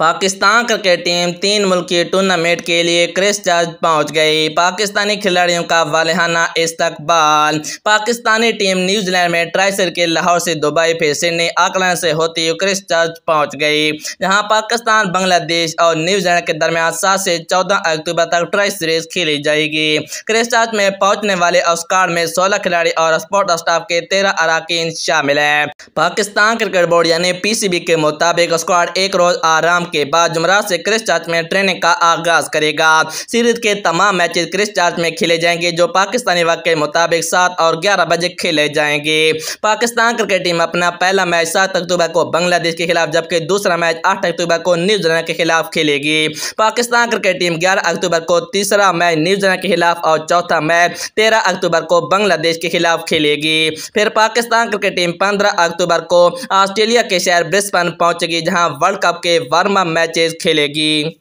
Pakistan cricket team तीन मुल्की tournament के लिए क्रिस जज पहुंच गई पाकिस्तानी खिलाड़ियों का वालहाना इस्तकबाल पाकिस्तानी टीम न्यूजीलैंड में ट्राइसर के लाहौर से दुबई फिर सिडनी आकलैंड से होती हुई क्रिस जज पहुंच गई यहां पाकिस्तान बांग्लादेश और न्यूजीलैंड के दरमियान सात से चौदह अक्टूबर तक ट्राई सीरीज खेली जाएगी क्रिस जज में पहुंचने वाले अस्कार में सोलह खिलाड़ी और स्पोर्ट स्टाफ के तेरह अरकान शामिल है पाकिस्तान क्रिकेट बोर्ड यानी पी के मुताबिक स्क्वाड एक रोज आराम के बाद जुमरात से क्रिस चार्च में ट्रेनिंग का आगाज करेगा सीरीज के तमाम मैच क्रिस चार्च में खेले जाएंगे जो पाकिस्तानी वक्त के मुताबिक सात और ग्यारह बजे खेले जाएंगे पाकिस्तान क्रिकेट टीम अपना पहला मैच सात अक्टूबर को बांग्लादेश के खिलाफ जबकि दूसरा मैच आठ अक्टूबर को न्यूजीलैंड के खिलाफ खेलेगी पाकिस्तान क्रिकेट टीम ग्यारह अक्टूबर को तीसरा मैच न्यूजीलैंड के खिलाफ और चौथा मैच तेरह अक्टूबर को बांग्लादेश के खिलाफ खेलेगी फिर पाकिस्तान क्रिकेट टीम पंद्रह अक्टूबर को ऑस्ट्रेलिया के शहर ब्रिस्बेन पहुंचेगी जहां वर्ल्ड कप के वार्म मैचेस खेलेगी